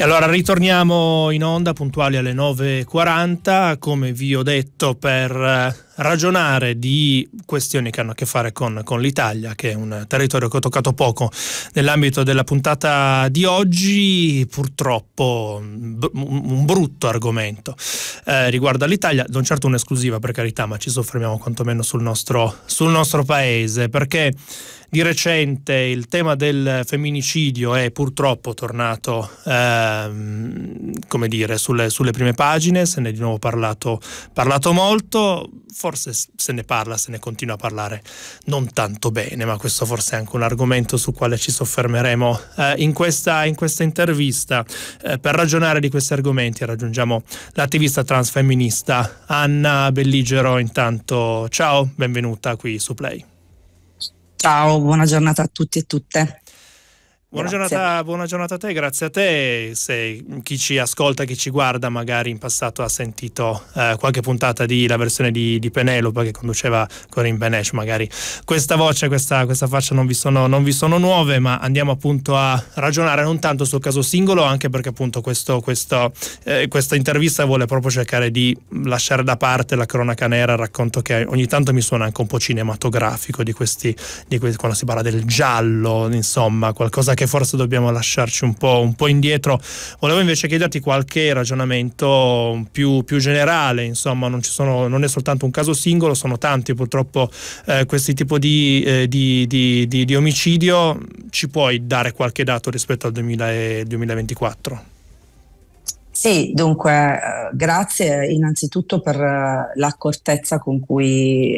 E allora ritorniamo in onda puntuali alle 9.40, come vi ho detto per eh, ragionare di questioni che hanno a che fare con, con l'Italia, che è un territorio che ho toccato poco nell'ambito della puntata di oggi, purtroppo un brutto argomento eh, riguardo all'Italia, non certo un'esclusiva per carità, ma ci soffermiamo quantomeno sul nostro, sul nostro paese, perché di recente il tema del femminicidio è purtroppo tornato ehm, dire, sulle, sulle, prime pagine, se ne è di nuovo parlato, parlato molto, forse forse se ne parla, se ne continua a parlare non tanto bene, ma questo forse è anche un argomento su quale ci soffermeremo eh, in, questa, in, questa, intervista. Eh, per ragionare di questi argomenti raggiungiamo l'attivista transfemminista Anna Belligero. Intanto ciao, benvenuta qui su Play. Ciao, buona giornata a tutti e tutte. Buona giornata, buona giornata, a te, grazie a te. Se chi ci ascolta, chi ci guarda, magari in passato ha sentito eh, qualche puntata della versione di, di Penelope che conduceva Corinne Benesh, magari questa voce, questa, questa faccia non vi, sono, non vi, sono, nuove, ma andiamo appunto a ragionare non tanto sul caso singolo, anche perché appunto questo, questo, eh, questa intervista vuole proprio cercare di lasciare da parte la cronaca nera, il racconto che ogni tanto mi suona anche un po' cinematografico di questi, di questi quando si parla del giallo, insomma, qualcosa che perché forse dobbiamo lasciarci un po', un po indietro. Volevo invece chiederti qualche ragionamento più, più generale, insomma non, sono, non, è soltanto un caso singolo, sono tanti purtroppo eh, questi tipi di, eh, di, di, di, omicidio. Ci puoi dare qualche dato rispetto al 2000, 2024? Sì, dunque, eh, grazie innanzitutto per eh, l'accortezza con cui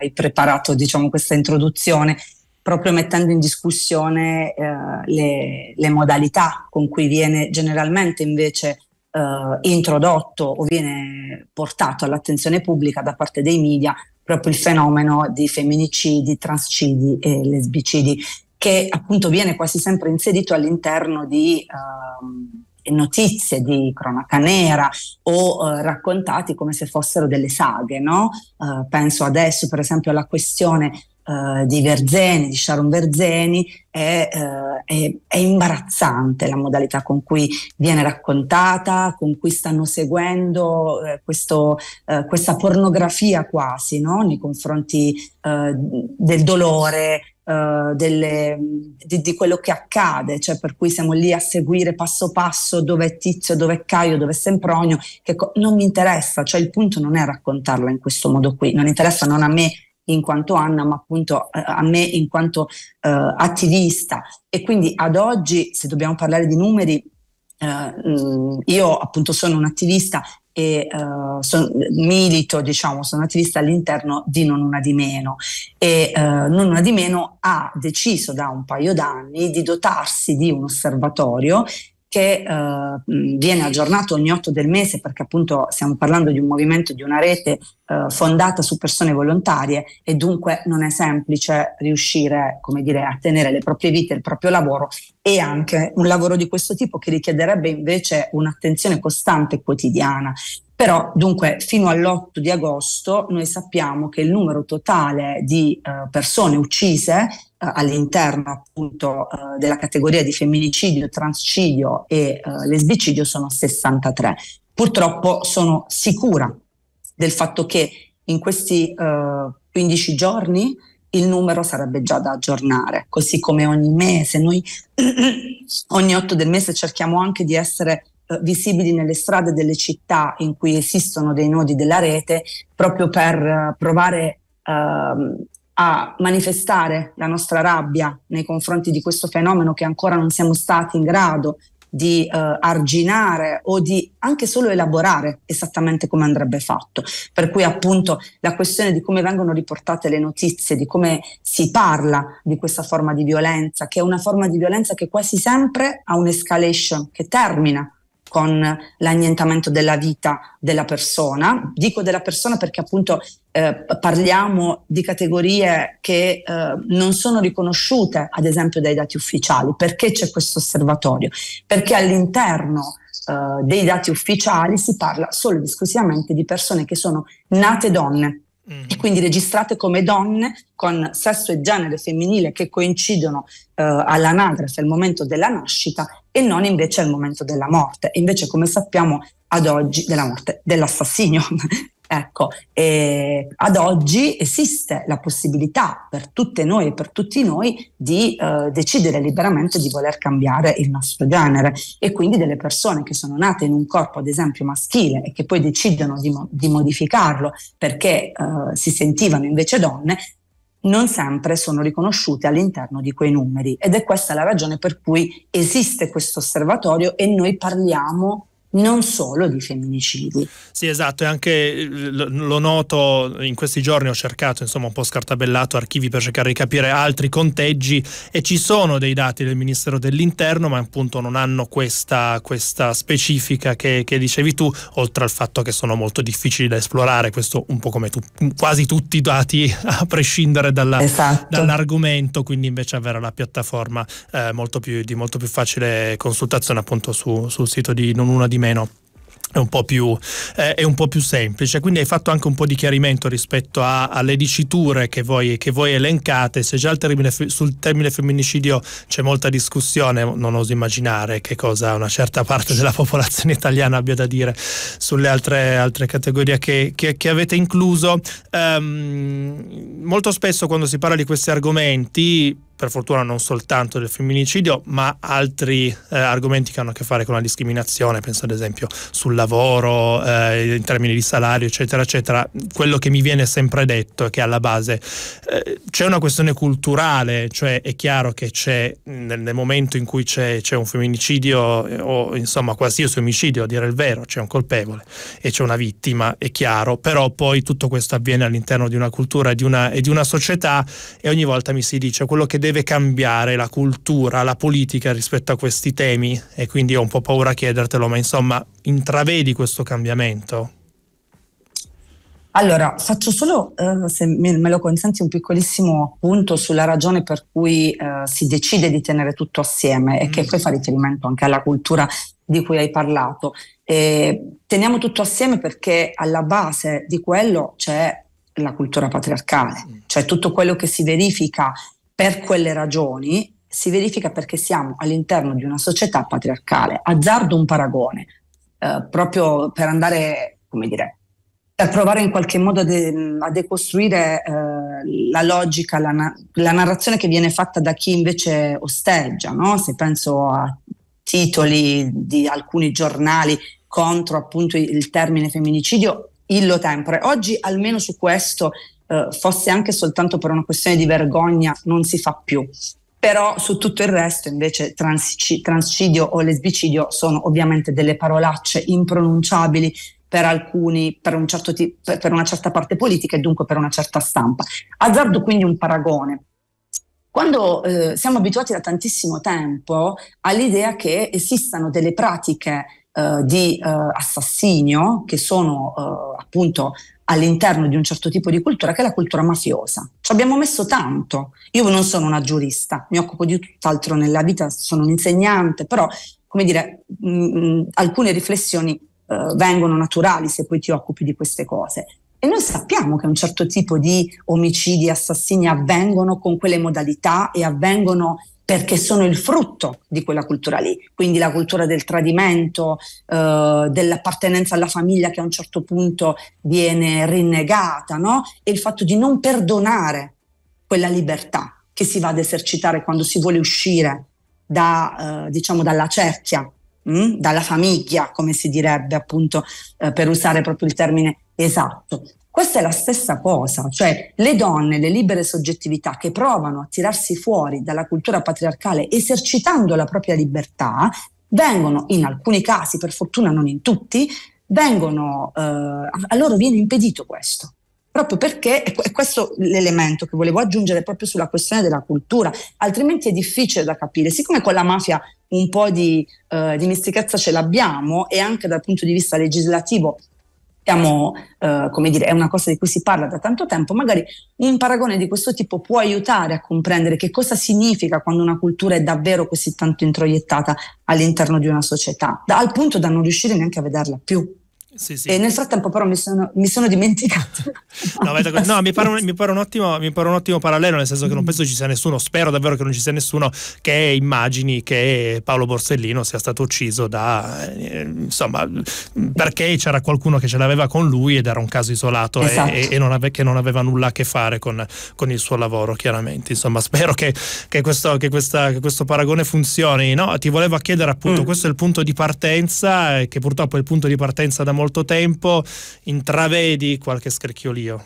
hai preparato diciamo, questa introduzione proprio mettendo in discussione eh, le, le, modalità con cui viene generalmente invece eh, introdotto o viene portato all'attenzione pubblica da parte dei media proprio il fenomeno di femminicidi, transcidi e lesbicidi, che appunto viene quasi sempre inserito all'interno di... Ehm, notizie di cronaca nera o eh, raccontati come se fossero delle saghe. No? Eh, penso adesso per esempio alla questione eh, di Verzeni, di Sharon Verzeni, è, eh, è, è, imbarazzante la modalità con cui viene raccontata, con cui stanno seguendo eh, questo, eh, questa pornografia quasi no? nei confronti eh, del dolore, Uh, delle, di, di, quello che accade, cioè per cui siamo lì a seguire passo passo dove è Tizio, dove è Caio, dove è Sempronio, che co- non mi interessa, cioè il punto non è raccontarlo in questo modo qui, non interessa non a me in quanto Anna, ma appunto eh, a me in quanto eh, attivista. E quindi ad oggi, se dobbiamo parlare di numeri, eh, mm, io appunto sono un attivista e uh, son, milito, diciamo, sono attivista all'interno di Non Una di Meno e uh, Non Una di Meno ha deciso da un paio d'anni di dotarsi di un osservatorio che eh, viene aggiornato ogni 8 del mese perché appunto stiamo parlando di un movimento, di una rete eh, fondata su persone volontarie e dunque non è semplice riuscire come dire, a tenere le proprie vite, il proprio lavoro e anche un lavoro di questo tipo che richiederebbe invece un'attenzione costante e quotidiana. Però dunque fino all'8 di agosto noi sappiamo che il numero totale di eh, persone uccise eh, all'interno appunto eh, della categoria di femminicidio, transcidio e eh, lesbicidio sono 63. Purtroppo sono sicura del fatto che in questi eh, 15 giorni il numero sarebbe già da aggiornare, così come ogni mese, noi ogni 8 del mese cerchiamo anche di essere eh, visibili nelle strade delle città in cui esistono dei nodi della rete, proprio per eh, provare ehm, a manifestare la nostra rabbia nei confronti di questo fenomeno che ancora non siamo stati in grado di eh, arginare o di anche solo elaborare esattamente come andrebbe fatto. Per cui appunto la questione di come vengono riportate le notizie, di come si parla di questa forma di violenza, che è una forma di violenza che quasi sempre ha un'escalation che termina con l'annientamento della vita della persona. Dico della persona perché appunto eh, parliamo di categorie che eh, non sono riconosciute, ad esempio, dai dati ufficiali. Perché c'è questo osservatorio? Perché all'interno eh, dei dati ufficiali si parla solo ed esclusivamente di persone che sono nate donne e quindi registrate come donne con sesso e genere femminile che coincidono eh, all'anagrafe al momento della nascita e non invece al momento della morte. E invece, come sappiamo ad oggi, della morte dell'assassinio, Ecco, eh, ad oggi esiste la possibilità per tutte noi e per tutti noi di eh, decidere liberamente di voler cambiare il nostro genere e quindi delle persone che sono nate in un corpo ad esempio maschile e che poi decidono di, mo- di modificarlo perché eh, si sentivano invece donne non sempre sono riconosciute all'interno di quei numeri ed è questa la ragione per cui esiste questo osservatorio e noi parliamo non solo di femminicidi. Sì, esatto, e anche lo noto in questi giorni ho cercato, insomma, un po' scartabellato archivi per cercare di capire altri conteggi e ci sono dei dati del Ministero dell'Interno, ma appunto non hanno questa, questa specifica che, che, dicevi tu, oltre al fatto che sono molto difficili da esplorare, questo un po' come tu, quasi tutti i dati a prescindere dalla, esatto. dall'argomento, quindi invece avere la piattaforma eh, molto più, di molto più facile consultazione appunto su, sul sito di Non Una di meno. È un, più, eh, è un po' più, semplice. Quindi hai fatto anche un po' di chiarimento rispetto a, alle diciture che voi, che voi, elencate. Se già termine, sul termine femminicidio c'è molta discussione, non oso immaginare che cosa una certa parte della popolazione italiana abbia da dire sulle altre, altre categorie che, che, che, avete incluso. Um, molto spesso quando si parla di questi argomenti per fortuna non soltanto del femminicidio, ma altri eh, argomenti che hanno a che fare con la discriminazione, penso ad esempio sul lavoro, eh, in termini di salario, eccetera, eccetera. Quello che mi viene sempre detto è che alla base eh, c'è una questione culturale, cioè è chiaro che c'è nel, nel momento in cui c'è, c'è un femminicidio eh, o insomma qualsiasi omicidio, a dire il vero, c'è un colpevole e c'è una vittima, è chiaro, però poi tutto questo avviene all'interno di una cultura e di una, e di una società e ogni volta mi si dice quello che deve deve cambiare la cultura, la politica rispetto a questi temi e quindi ho un po' paura a chiedertelo, ma insomma intravedi questo cambiamento? Allora, faccio solo, eh, se me lo consenti, un piccolissimo appunto sulla ragione per cui eh, si decide di tenere tutto assieme e mm. che poi fa riferimento anche alla cultura di cui hai parlato. E teniamo tutto assieme perché alla base di quello c'è la cultura patriarcale, mm. cioè tutto quello che si verifica per quelle ragioni si verifica perché siamo all'interno di una società patriarcale. Azzardo un paragone, eh, proprio per andare, come dire, per provare in qualche modo a, de- a decostruire eh, la logica, la, na- la, narrazione che viene fatta da chi invece osteggia, no? se penso a titoli di alcuni giornali contro appunto il termine femminicidio, illo tempore. Oggi almeno su questo eh, fosse anche soltanto per una questione di vergogna, non si fa più. Però su tutto il resto invece transici, transcidio o lesbicidio sono ovviamente delle parolacce impronunciabili per alcuni, per, un certo t- per una certa parte politica e dunque per una certa stampa. Azzardo quindi un paragone. Quando eh, siamo abituati da tantissimo tempo all'idea che esistano delle pratiche eh, di eh, assassinio che sono eh, appunto all'interno di un certo tipo di cultura che è la cultura mafiosa. Ci abbiamo messo tanto. Io non sono una giurista, mi occupo di tutt'altro nella vita, sono un insegnante, però come dire, mh, mm, mm, alcune riflessioni eh, vengono naturali se poi ti occupi di queste cose. E noi sappiamo che un certo tipo di omicidi, assassini avvengono con quelle modalità e avvengono perché sono il frutto di quella cultura lì, quindi la cultura del tradimento, eh, dell'appartenenza alla famiglia che a un certo punto viene rinnegata, no? e il fatto di non perdonare quella libertà che si va ad esercitare quando si vuole uscire da, eh, diciamo dalla cerchia, mh? Mm? dalla famiglia, come si direbbe appunto eh, per usare proprio il termine esatto. Questa è la stessa cosa, cioè le donne, le libere soggettività che provano a tirarsi fuori dalla cultura patriarcale esercitando la propria libertà, vengono in alcuni casi, per fortuna non in tutti, vengono, eh, a loro viene impedito questo proprio perché, e questo è l'elemento che volevo aggiungere proprio sulla questione della cultura, altrimenti è difficile da capire, siccome con la mafia un po' di, eh, di mistichezza ce l'abbiamo e anche dal punto di vista legislativo siamo, eh, come dire, è una cosa di cui si parla da tanto tempo, magari un paragone di questo tipo può aiutare a comprendere che cosa significa quando una cultura è davvero così tanto introiettata all'interno di una società, da, al punto da non riuscire neanche a vederla più. Sì, sì. E nel frattempo però mi sono, mi sono dimenticato. no, no mi, pare un, mi, pare ottimo, mi, pare un, ottimo, parallelo, nel senso che non mm. penso ci sia nessuno, spero davvero che non ci sia nessuno che immagini che Paolo Borsellino sia stato ucciso da, eh, insomma, perché c'era qualcuno che ce l'aveva con lui ed era un caso isolato esatto. e, e non ave, che non aveva nulla a che fare con, con il suo lavoro, chiaramente. Insomma, spero che, che, questo, che, questa, che questo, paragone funzioni. No, ti volevo chiedere appunto, mm. questo è il punto di partenza, eh, che purtroppo è il punto di partenza da molti molto tempo, intravedi qualche scricchiolio.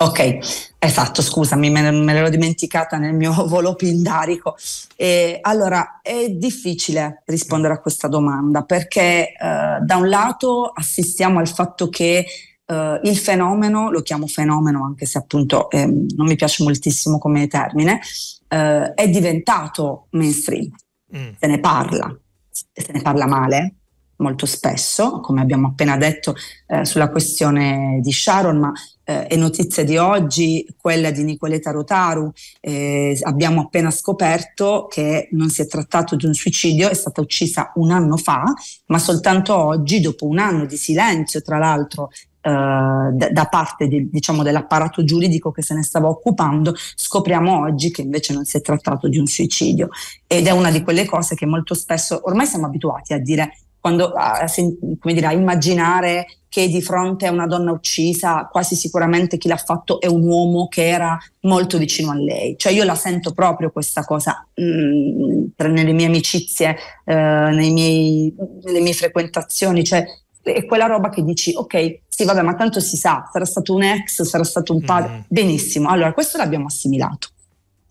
Ok, esatto, scusami, me, me l'ero dimenticata nel mio volo pindarico. E allora, è difficile rispondere a questa domanda perché eh, da un lato assistiamo al fatto che eh, il fenomeno, lo chiamo fenomeno anche se appunto ehm, non mi piace moltissimo come termine, eh, è diventato mainstream, mm. se ne parla, se ne parla male, molto spesso, come abbiamo appena detto eh, sulla questione di Sharon, ma eh, è notizia di oggi quella di Nicoleta Rotaru. Eh, abbiamo appena scoperto che non si è trattato di un suicidio, è stata uccisa un anno fa, ma soltanto oggi, dopo un anno di silenzio, tra l'altro, eh, da parte di, diciamo, dell'apparato giuridico che se ne stava occupando, scopriamo oggi che invece non si è trattato di un suicidio. Ed è una di quelle cose che molto spesso ormai siamo abituati a dire quando ah, come dire, a immaginare che di fronte a una donna uccisa quasi sicuramente chi l'ha fatto è un uomo che era molto vicino a lei. Cioè io la sento proprio questa cosa mh, mm, nelle mie amicizie, eh, miei, nelle mie frequentazioni, cioè è quella roba che dici ok, sì vabbè ma tanto si sa, sarà stato un ex, sarà stato un padre, mm. benissimo, allora questo l'abbiamo assimilato.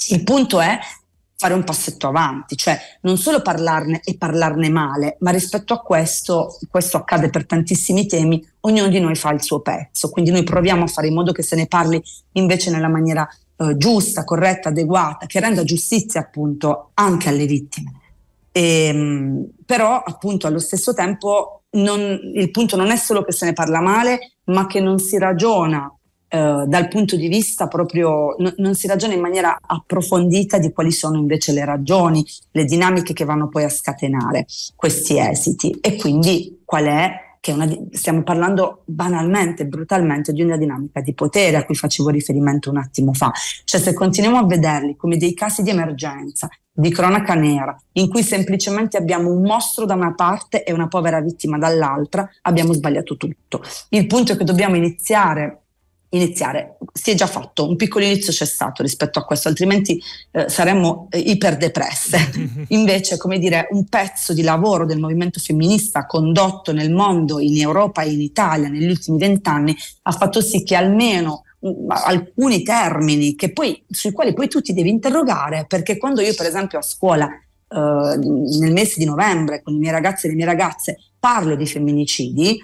Il punto è fare un passetto avanti, cioè non solo parlarne e parlarne male, ma rispetto a questo, questo accade per tantissimi temi, ognuno di noi fa il suo pezzo, quindi noi proviamo a fare in modo che se ne parli invece nella maniera eh, giusta, corretta, adeguata, che renda giustizia appunto anche alle vittime. E, ehm, però appunto allo stesso tempo non, il punto non è solo che se ne parla male, ma che non si ragiona eh, dal punto di vista proprio n- non si ragiona in maniera approfondita di quali sono invece le ragioni, le dinamiche che vanno poi a scatenare questi esiti e quindi qual è che una, stiamo parlando banalmente, brutalmente di una dinamica di potere a cui facevo riferimento un attimo fa. Cioè se continuiamo a vederli come dei casi di emergenza, di cronaca nera, in cui semplicemente abbiamo un mostro da una parte e una povera vittima dall'altra, abbiamo sbagliato tutto. Il punto è che dobbiamo iniziare iniziare. Si è già fatto, un piccolo inizio c'è stato rispetto a questo, altrimenti eh, saremmo eh, iperdepresse. Invece, come dire, un pezzo di lavoro del movimento femminista condotto nel mondo, in Europa e in Italia negli ultimi vent'anni, ha fatto sì che almeno mm, alcuni termini poi, sui quali poi tu ti devi interrogare, perché quando io per esempio a scuola Uh, nel mese di novembre con i miei ragazzi e le mie ragazze parlo di femminicidi,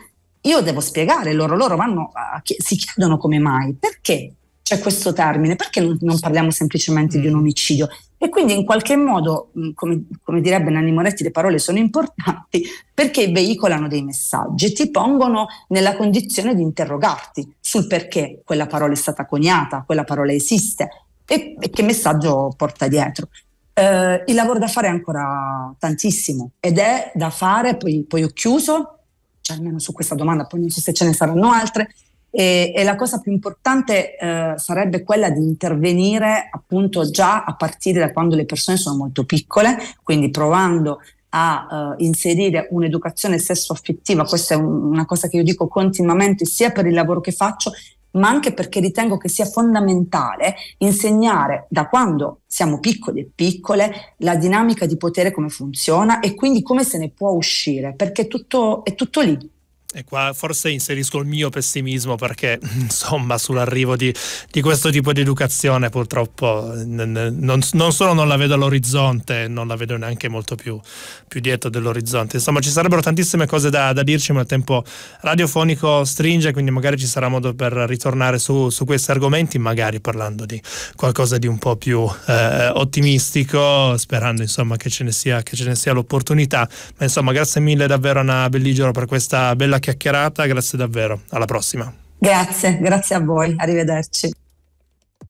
io devo spiegare loro, loro vanno a, si chiedono come mai, perché c'è questo termine, perché non, non parliamo semplicemente mm. di un mm. omicidio. E quindi in qualche modo, mm, come, come, direbbe Nanni Moretti, le parole sono importanti perché veicolano dei messaggi, ti pongono nella condizione di interrogarti sul perché quella parola è stata coniata, quella parola esiste e, e che messaggio porta dietro. Eh, il lavoro da fare è ancora tantissimo ed è da fare, poi, poi ho chiuso, cioè almeno su questa domanda, poi non so se ce ne saranno altre, e, e la cosa più importante eh, sarebbe quella di intervenire appunto già a partire da quando le persone sono molto piccole, quindi provando a eh, inserire un'educazione sesso-affettiva, questa è un, una cosa che io dico continuamente sia per il lavoro che faccio ma anche perché ritengo che sia fondamentale insegnare da quando siamo piccoli e piccole la dinamica di potere come funziona e quindi come se ne può uscire, perché tutto, è tutto lì, e qua forse inserisco il mio pessimismo perché insomma sull'arrivo di, di questo tipo di educazione purtroppo non, non, solo non la vedo all'orizzonte, non la vedo neanche molto più, più dietro dell'orizzonte. Insomma ci sarebbero tantissime cose da, da, dirci ma il tempo radiofonico stringe quindi magari ci sarà modo per ritornare su, su questi argomenti magari parlando di qualcosa di un po' più eh, ottimistico sperando insomma che ce ne sia, che ce ne sia l'opportunità. Ma insomma grazie mille davvero a Anna Belligero per questa bella chiacchierata, grazie davvero, alla prossima. Grazie, grazie a voi, arrivederci.